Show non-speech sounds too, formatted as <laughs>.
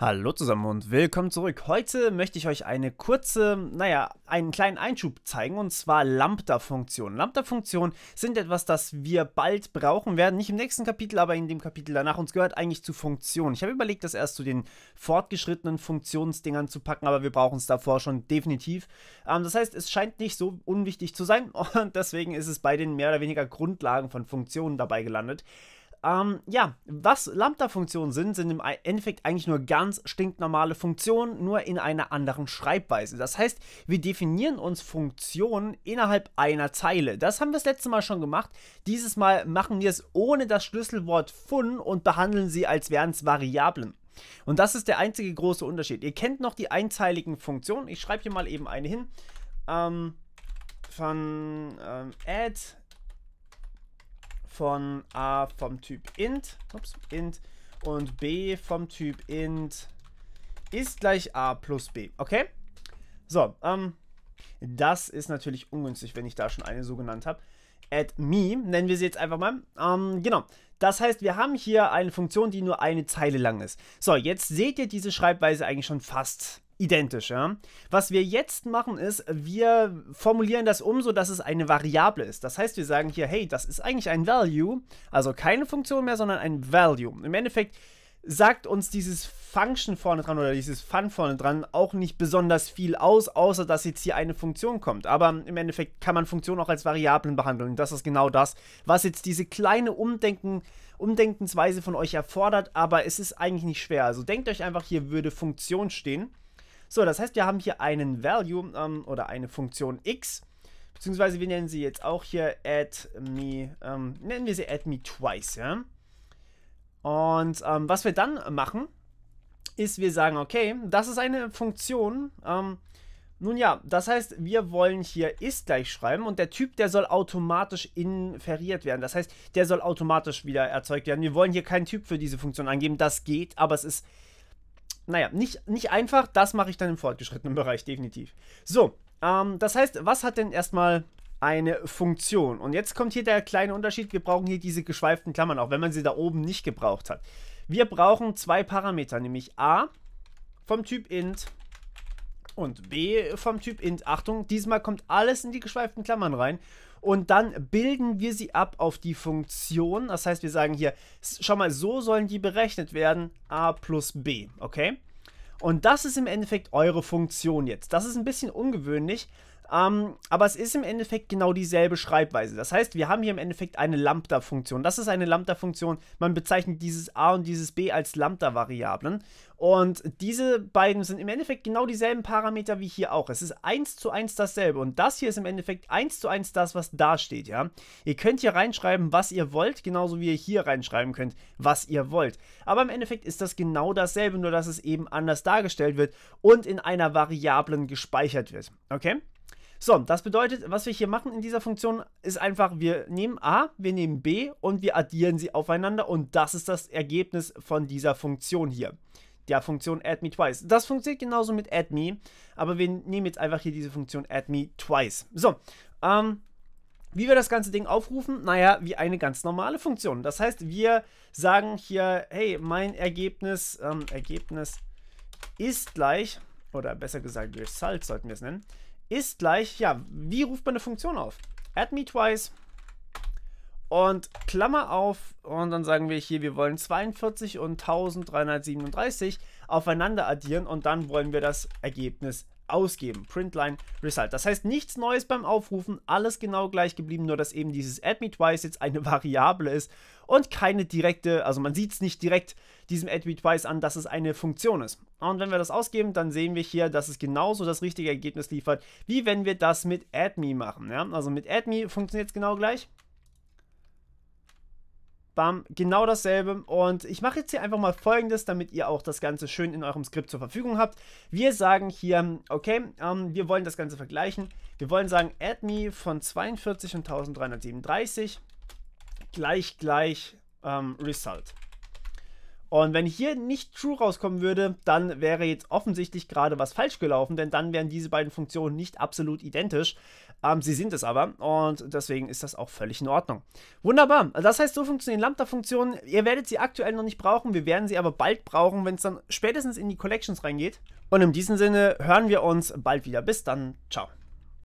Hallo zusammen und willkommen zurück. Heute möchte ich euch eine kurze, naja, einen kleinen Einschub zeigen und zwar Lambda-Funktionen. Lambda-Funktionen sind etwas, das wir bald brauchen werden. Nicht im nächsten Kapitel, aber in dem Kapitel danach. Uns gehört eigentlich zu Funktionen. Ich habe überlegt, das erst zu den fortgeschrittenen Funktionsdingern zu packen, aber wir brauchen es davor schon definitiv. Ähm, das heißt, es scheint nicht so unwichtig zu sein <laughs> und deswegen ist es bei den mehr oder weniger Grundlagen von Funktionen dabei gelandet. Ähm, ja, was Lambda-Funktionen sind, sind im Endeffekt eigentlich nur ganz stinknormale Funktionen, nur in einer anderen Schreibweise. Das heißt, wir definieren uns Funktionen innerhalb einer Zeile. Das haben wir das letzte Mal schon gemacht. Dieses Mal machen wir es ohne das Schlüsselwort fun und behandeln sie, als wären es Variablen. Und das ist der einzige große Unterschied. Ihr kennt noch die einzeiligen Funktionen. Ich schreibe hier mal eben eine hin. Ähm, von ähm, add von A vom Typ int, ups, int und B vom Typ int ist gleich A plus B, okay? So, ähm, das ist natürlich ungünstig, wenn ich da schon eine so genannt habe. Add me, nennen wir sie jetzt einfach mal. Ähm, genau. Das heißt, wir haben hier eine Funktion, die nur eine Zeile lang ist. So, jetzt seht ihr diese Schreibweise eigentlich schon fast identisch. Ja? Was wir jetzt machen ist, wir formulieren das um, dass es eine Variable ist. Das heißt, wir sagen hier, hey, das ist eigentlich ein Value, also keine Funktion mehr, sondern ein Value. Im Endeffekt sagt uns dieses Function vorne dran oder dieses Fun vorne dran auch nicht besonders viel aus, außer dass jetzt hier eine Funktion kommt. Aber im Endeffekt kann man Funktionen auch als Variablen behandeln. Das ist genau das, was jetzt diese kleine Umdenken, Umdenkensweise von euch erfordert. Aber es ist eigentlich nicht schwer. Also denkt euch einfach, hier würde Funktion stehen. So, das heißt, wir haben hier einen Value ähm, oder eine Funktion x, beziehungsweise wir nennen sie jetzt auch hier add me, ähm, nennen wir sie add me twice, ja. Und ähm, was wir dann machen, ist, wir sagen, okay, das ist eine Funktion, ähm, nun ja, das heißt, wir wollen hier ist gleich schreiben und der Typ, der soll automatisch inferiert werden. Das heißt, der soll automatisch wieder erzeugt werden. Wir wollen hier keinen Typ für diese Funktion angeben. Das geht, aber es ist naja, nicht, nicht einfach, das mache ich dann im fortgeschrittenen Bereich, definitiv. So, ähm, das heißt, was hat denn erstmal eine Funktion? Und jetzt kommt hier der kleine Unterschied, wir brauchen hier diese geschweiften Klammern, auch wenn man sie da oben nicht gebraucht hat. Wir brauchen zwei Parameter, nämlich a vom Typ int und b vom Typ int. Achtung, diesmal kommt alles in die geschweiften Klammern rein und dann bilden wir sie ab auf die Funktion. Das heißt, wir sagen hier, schau mal, so sollen die berechnet werden, a plus b, okay? Und das ist im Endeffekt eure Funktion jetzt. Das ist ein bisschen ungewöhnlich, ähm, aber es ist im Endeffekt genau dieselbe Schreibweise. Das heißt, wir haben hier im Endeffekt eine Lambda-Funktion. Das ist eine Lambda-Funktion. Man bezeichnet dieses a und dieses b als Lambda-Variablen. Und diese beiden sind im Endeffekt genau dieselben Parameter wie hier auch. Es ist 1 zu 1 dasselbe. Und das hier ist im Endeffekt 1 zu 1 das, was da steht, ja. Ihr könnt hier reinschreiben, was ihr wollt, genauso wie ihr hier reinschreiben könnt, was ihr wollt. Aber im Endeffekt ist das genau dasselbe, nur dass es eben anders dargestellt wird und in einer Variablen gespeichert wird. Okay? So, das bedeutet, was wir hier machen in dieser Funktion, ist einfach, wir nehmen a, wir nehmen b und wir addieren sie aufeinander und das ist das Ergebnis von dieser Funktion hier. Der Funktion addMeTwice. Das funktioniert genauso mit addMe, aber wir nehmen jetzt einfach hier diese Funktion addMeTwice. So, ähm, wie wir das ganze Ding aufrufen? Naja, wie eine ganz normale Funktion. Das heißt, wir sagen hier, hey, mein Ergebnis, ähm, Ergebnis ist gleich, oder besser gesagt, Result sollten wir es nennen, ist gleich, ja, wie ruft man eine Funktion auf? Add me twice. Und Klammer auf und dann sagen wir hier, wir wollen 42 und 1337 aufeinander addieren und dann wollen wir das Ergebnis ausgeben. Printline Result. Das heißt nichts Neues beim Aufrufen, alles genau gleich geblieben, nur dass eben dieses AdMeTwice jetzt eine <laughs> Variable ist und keine direkte, also man sieht es nicht direkt diesem AdMeTwice an, dass es eine Funktion ist. Und wenn wir das ausgeben, dann sehen wir hier, dass es genauso das richtige Ergebnis liefert, wie wenn wir das mit AdMe machen. Ja? Also mit AdMe funktioniert es genau gleich. Bam, genau dasselbe. Und ich mache jetzt hier einfach mal folgendes, damit ihr auch das Ganze schön in eurem Skript zur Verfügung habt. Wir sagen hier, okay, ähm, wir wollen das Ganze vergleichen. Wir wollen sagen, add me von 42 und 1337 gleich gleich ähm, result. Und wenn hier nicht true rauskommen würde, dann wäre jetzt offensichtlich gerade was falsch gelaufen, denn dann wären diese beiden Funktionen nicht absolut identisch. Ähm, sie sind es aber und deswegen ist das auch völlig in Ordnung. Wunderbar. Das heißt, so funktionieren Lambda-Funktionen. Ihr werdet sie aktuell noch nicht brauchen, wir werden sie aber bald brauchen, wenn es dann spätestens in die Collections reingeht. Und in diesem Sinne hören wir uns bald wieder. Bis dann. Ciao.